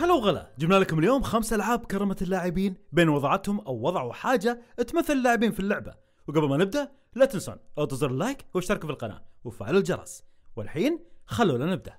هلا وغلا جبنا لكم اليوم خمس العاب كرمت اللاعبين بين وضعتهم او وضعوا حاجه تمثل اللاعبين في اللعبه وقبل ما نبدا لا تنسون اضغطوا زر اللايك واشتركوا في القناه وفعلوا الجرس والحين خلونا نبدا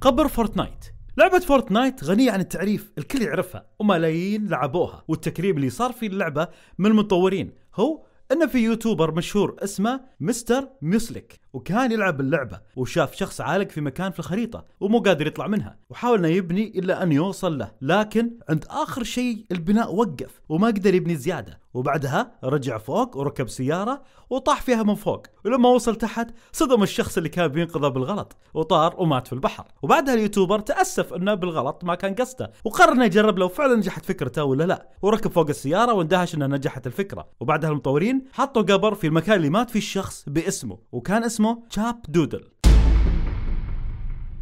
قبر فورتنايت لعبة فورتنايت غنية عن التعريف الكل يعرفها وملايين لعبوها والتكريم اللي صار في اللعبة من المطورين هو انه في يوتيوبر مشهور اسمه مستر ميسلك وكان يلعب اللعبه وشاف شخص عالق في مكان في الخريطه ومو قادر يطلع منها وحاول انه يبني الا ان يوصل له لكن عند اخر شيء البناء وقف وما قدر يبني زياده وبعدها رجع فوق وركب سيارة وطاح فيها من فوق ولما وصل تحت صدم الشخص اللي كان بينقذه بالغلط وطار ومات في البحر وبعدها اليوتيوبر تأسف انه بالغلط ما كان قصده وقرر انه يجرب لو فعلا نجحت فكرته ولا لا وركب فوق السيارة واندهش انه نجحت الفكرة وبعدها المطورين حطوا قبر في المكان اللي مات فيه الشخص باسمه وكان اسمه تشاب دودل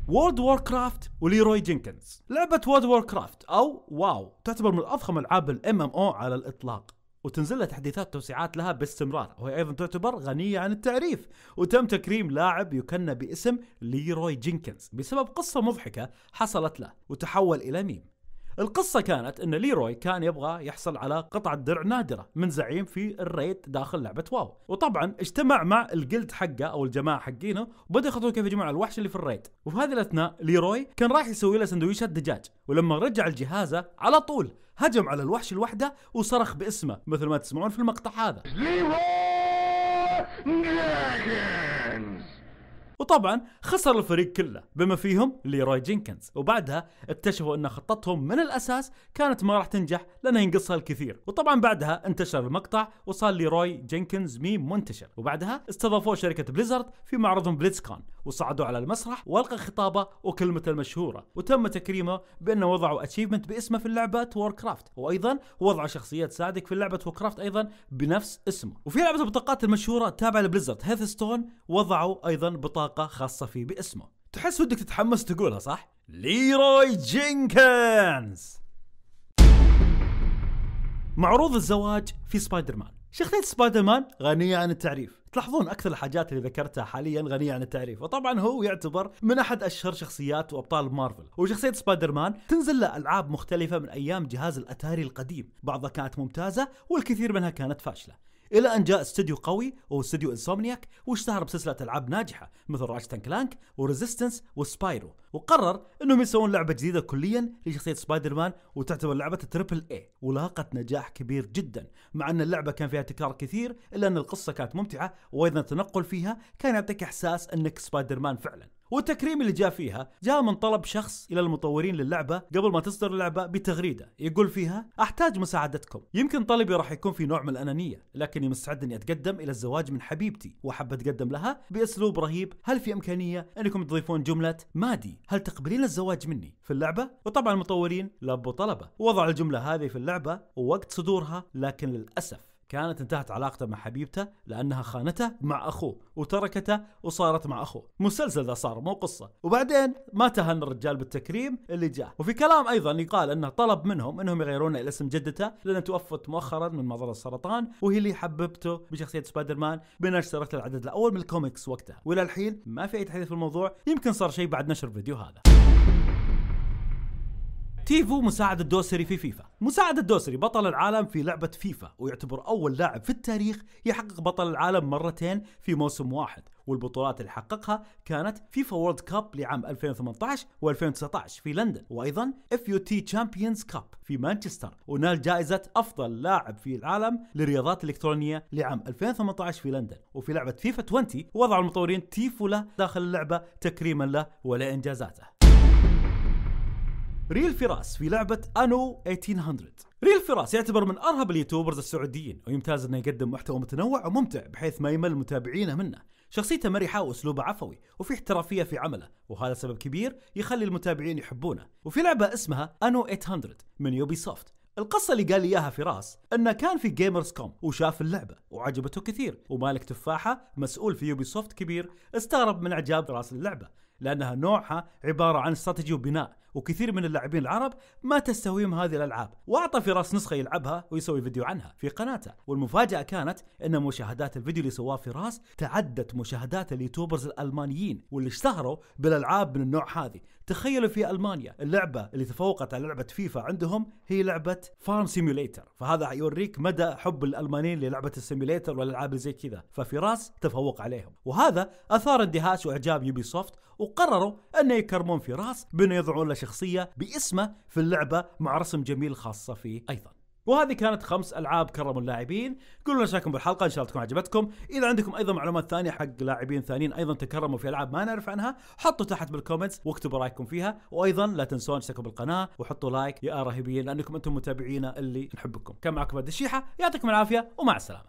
وورد وور كرافت وليروي جينكنز لعبة وورد وور كرافت أو واو تعتبر من أضخم ألعاب الام ام او على الإطلاق وتنزل لها تحديثات توسيعات لها باستمرار وهي ايضا تعتبر غنيه عن التعريف وتم تكريم لاعب يكنى باسم ليروي جينكنز بسبب قصه مضحكه حصلت له وتحول الى ميم القصه كانت ان ليروي كان يبغى يحصل على قطعه درع نادره من زعيم في الريد داخل لعبه واو وطبعا اجتمع مع الجلد حقه او الجماعه حقينه وبدا يخططون كيف يجمعوا الوحش اللي في الريد وفي هذه الاثناء ليروي كان راح يسوي له سندويشات دجاج ولما رجع لجهازه على طول هجم على الوحش الوحده وصرخ باسمه مثل ما تسمعون في المقطع هذا وطبعا خسر الفريق كله بما فيهم ليروي جينكنز وبعدها اكتشفوا ان خطتهم من الاساس كانت ما راح تنجح لانها ينقصها الكثير وطبعا بعدها انتشر المقطع وصار ليروي جينكنز ميم منتشر وبعدها استضافوه شركه بليزرد في معرضهم بليتسكون وصعدوا على المسرح والقى خطابه وكلمته المشهوره وتم تكريمه بانه وضعوا اتشيفمنت باسمه في اللعبه ووركرافت وايضا وضعوا شخصيه تساعدك في لعبه ووركرافت ايضا بنفس اسمه وفي لعبه البطاقات المشهوره تابعه لبليزرد هيث ستون وضعوا ايضا بطاقه بطاقة خاصة فيه باسمه تحس ودك تتحمس تقولها صح؟ ليروي جينكنز معروض الزواج في سبايدر مان شخصية سبايدر مان غنية عن التعريف تلاحظون اكثر الحاجات اللي ذكرتها حاليا غنيه عن التعريف وطبعا هو يعتبر من احد اشهر شخصيات وابطال مارفل وشخصيه سبايدر مان تنزل له العاب مختلفه من ايام جهاز الاتاري القديم بعضها كانت ممتازه والكثير منها كانت فاشله الى ان جاء استوديو قوي وهو استوديو انسومنياك واشتهر بسلسله العاب ناجحه مثل راجتن كلانك وريزيستنس وسبايرو وقرر انهم يسوون لعبه جديده كليا لشخصيه سبايدر مان وتعتبر لعبه التربل اي ولاقت نجاح كبير جدا مع ان اللعبه كان فيها تكرار كثير الا ان القصه كانت ممتعه وايضا التنقل فيها كان يعطيك احساس انك سبايدر مان فعلا والتكريم اللي جاء فيها جاء من طلب شخص الى المطورين للعبه قبل ما تصدر اللعبه بتغريده يقول فيها احتاج مساعدتكم يمكن طلبي راح يكون في نوع من الانانيه لكني مستعد اني اتقدم الى الزواج من حبيبتي واحب اتقدم لها باسلوب رهيب هل في امكانيه انكم تضيفون جمله مادي هل تقبلين الزواج مني في اللعبه وطبعا المطورين لبوا طلبه ووضعوا الجمله هذه في اللعبه ووقت صدورها لكن للاسف كانت انتهت علاقته مع حبيبته لانها خانته مع اخوه وتركته وصارت مع اخوه، مسلسل ذا صار مو قصه، وبعدين ما تهن الرجال بالتكريم اللي جاه، وفي كلام ايضا يقال انه طلب منهم انهم يغيرون الى اسم جدته لان توفت مؤخرا من مرض السرطان وهي اللي حببته بشخصيه سبايدر مان بانها العدد الاول من الكوميكس وقتها، والى الحين ما في اي تحديث في الموضوع، يمكن صار شيء بعد نشر الفيديو هذا. تيفو مساعد الدوسري في فيفا مساعد الدوسري بطل العالم في لعبة فيفا ويعتبر أول لاعب في التاريخ يحقق بطل العالم مرتين في موسم واحد والبطولات اللي حققها كانت فيفا وورلد كاب لعام 2018 و2019 في لندن وايضا FUT يو تي تشامبيونز كاب في مانشستر ونال جائزه افضل لاعب في العالم للرياضات الالكترونيه لعام 2018 في لندن وفي لعبه فيفا 20 وضع المطورين تيفو له داخل اللعبه تكريما له ولانجازاته ريل فراس في لعبة أنو 1800 ريل فراس يعتبر من أرهب اليوتيوبرز السعوديين ويمتاز أنه يقدم محتوى متنوع وممتع بحيث ما يمل متابعينه منه شخصيته مرحة وأسلوبه عفوي وفي احترافية في عمله وهذا سبب كبير يخلي المتابعين يحبونه وفي لعبة اسمها أنو 800 من يوبي سوفت القصة اللي قال لي اياها فراس انه كان في جيمرز كوم وشاف اللعبة وعجبته كثير ومالك تفاحة مسؤول في يوبي سوفت كبير استغرب من اعجاب فراس اللعبة لانها نوعها عباره عن استراتيجي وبناء وكثير من اللاعبين العرب ما تستهويهم هذه الالعاب واعطى فراس نسخه يلعبها ويسوي فيديو عنها في قناته والمفاجاه كانت ان مشاهدات الفيديو اللي سواه فراس تعدت مشاهدات اليوتيوبرز الالمانيين واللي اشتهروا بالالعاب من النوع هذه تخيلوا في المانيا اللعبه اللي تفوقت على لعبه فيفا عندهم هي لعبه فارم سيميوليتر فهذا يوريك مدى حب الالمانيين للعبه السيميوليتر والالعاب زي كذا ففراس تفوق عليهم وهذا اثار اندهاش واعجاب يوبي سوفت وقرروا انه يكرمون فراس بانه يضعون له شخصيه باسمه في اللعبه مع رسم جميل خاصه فيه ايضا وهذه كانت خمس العاب كرموا اللاعبين قولوا لنا شاكم بالحلقه ان شاء الله تكون عجبتكم اذا عندكم ايضا معلومات ثانيه حق لاعبين ثانيين ايضا تكرموا في العاب ما نعرف عنها حطوا تحت بالكومنتس واكتبوا رايكم فيها وايضا لا تنسون تشتركوا بالقناه وحطوا لايك يا رهيبين لانكم انتم متابعينا اللي نحبكم كان معكم الدشيحه يعطيكم العافيه ومع السلامه